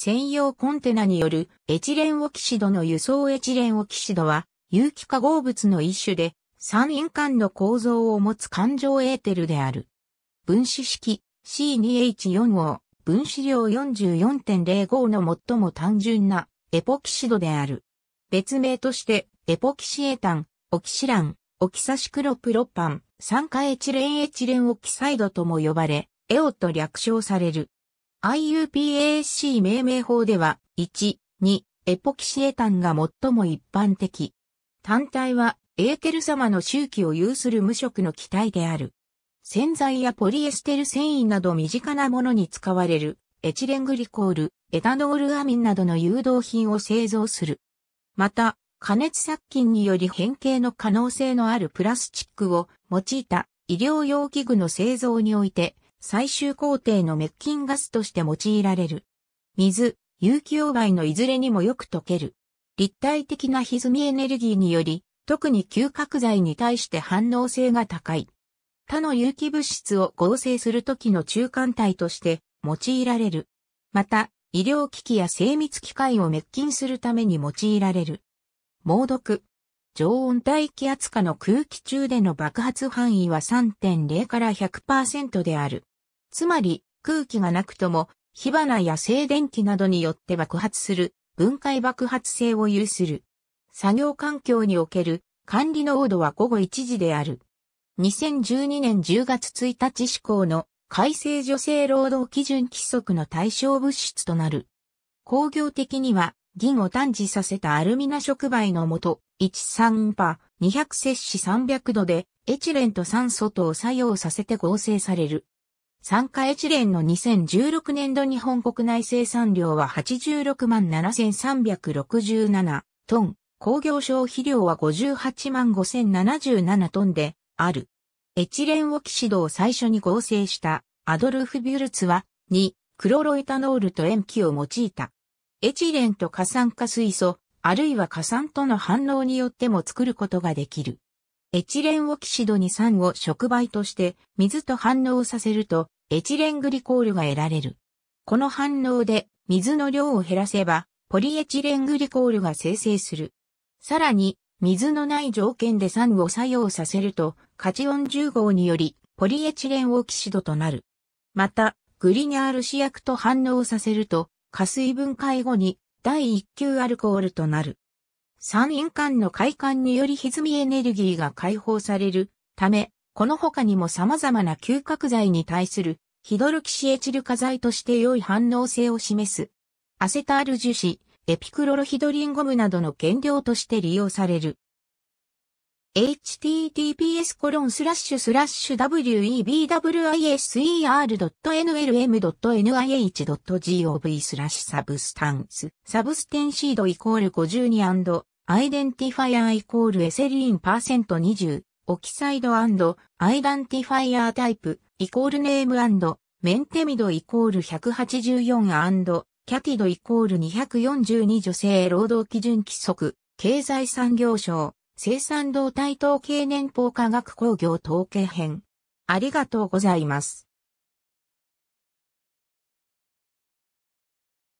専用コンテナによるエチレンオキシドの輸送エチレンオキシドは有機化合物の一種で三陰間の構造を持つ環状エーテルである。分子式 C2H4 号分子量44.05の最も単純なエポキシドである。別名としてエポキシエタン、オキシラン、オキサシクロプロパン、酸化エチレンエチレンオキサイドとも呼ばれ、エオと略称される。IUPAC 命名法では、1、2、エポキシエタンが最も一般的。単体は、エーテル様の周期を有する無色の気体である。洗剤やポリエステル繊維など身近なものに使われる、エチレングリコール、エタノールアミンなどの誘導品を製造する。また、加熱殺菌により変形の可能性のあるプラスチックを用いた医療用器具の製造において、最終工程の滅菌ガスとして用いられる。水、有機溶媒のいずれにもよく溶ける。立体的な歪みエネルギーにより、特に吸角剤に対して反応性が高い。他の有機物質を合成するときの中間体として用いられる。また、医療機器や精密機械を滅菌するために用いられる。猛毒、常温大気圧下の空気中での爆発範囲は3.0から100%である。つまり、空気がなくとも、火花や静電気などによって爆発する、分解爆発性を有する。作業環境における管理濃度は午後1時である。2012年10月1日施行の改正女性労働基準規則の対象物質となる。工業的には銀を短知させたアルミナ触媒のもと、13波200摂氏300度でエチレンと酸素とを作用させて合成される。酸化エチレンの2016年度日本国内生産量は86万7367トン、工業消費量は58万5077トンである。エチレンオキシドを最初に合成したアドルフ・ビュルツは2、クロロエタノールと塩基を用いた。エチレンと過酸化水素、あるいは過酸との反応によっても作ることができる。エチレンオキシドに酸を触媒として水と反応させるとエチレングリコールが得られる。この反応で水の量を減らせばポリエチレングリコールが生成する。さらに水のない条件で酸を作用させるとカチオン重合号によりポリエチレンオキシドとなる。またグリニャール試薬と反応させると加水分解後に第1級アルコールとなる。三陰間の快感により歪みエネルギーが解放されるため、この他にも様々な嗅覚剤に対するヒドロキシエチル化剤として良い反応性を示す。アセタール樹脂、エピクロロヒドリンゴムなどの原料として利用される。https コロンスラッシュスラッシュ webwiser.nlm.nih.gov スラッシュサブスタンスサブステンシードイコール 52& アイデンティファイアーイコールエセリーンパーセント20オキサイドアイデンティファイアータイプイコールネームメンテミドイコール184キャティドイコール242女性労働基準規則経済産業省生産動態統計年報科学工業統計編。ありがとうございます。